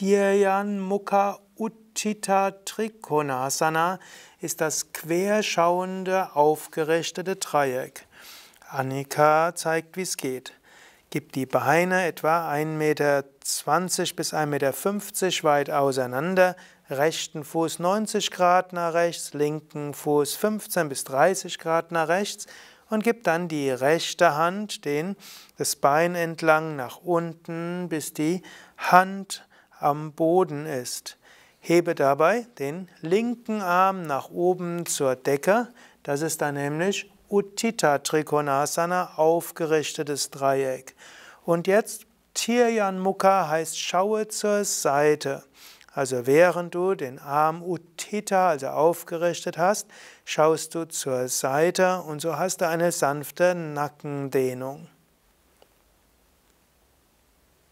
Tiryan Mukha Uttita Trikonasana ist das querschauende, aufgerichtete Dreieck. Annika zeigt, wie es geht. Gib die Beine etwa 1,20 Meter bis 1,50 Meter weit auseinander, rechten Fuß 90 Grad nach rechts, linken Fuß 15 bis 30 Grad nach rechts und gib dann die rechte Hand den das Bein entlang nach unten, bis die Hand am Boden ist. Hebe dabei den linken Arm nach oben zur Decke. Das ist dann nämlich Uttita Trikonasana, aufgerichtetes Dreieck. Und jetzt Tirjan Mukha heißt schaue zur Seite. Also während du den Arm Uttita, also aufgerichtet hast, schaust du zur Seite und so hast du eine sanfte Nackendehnung.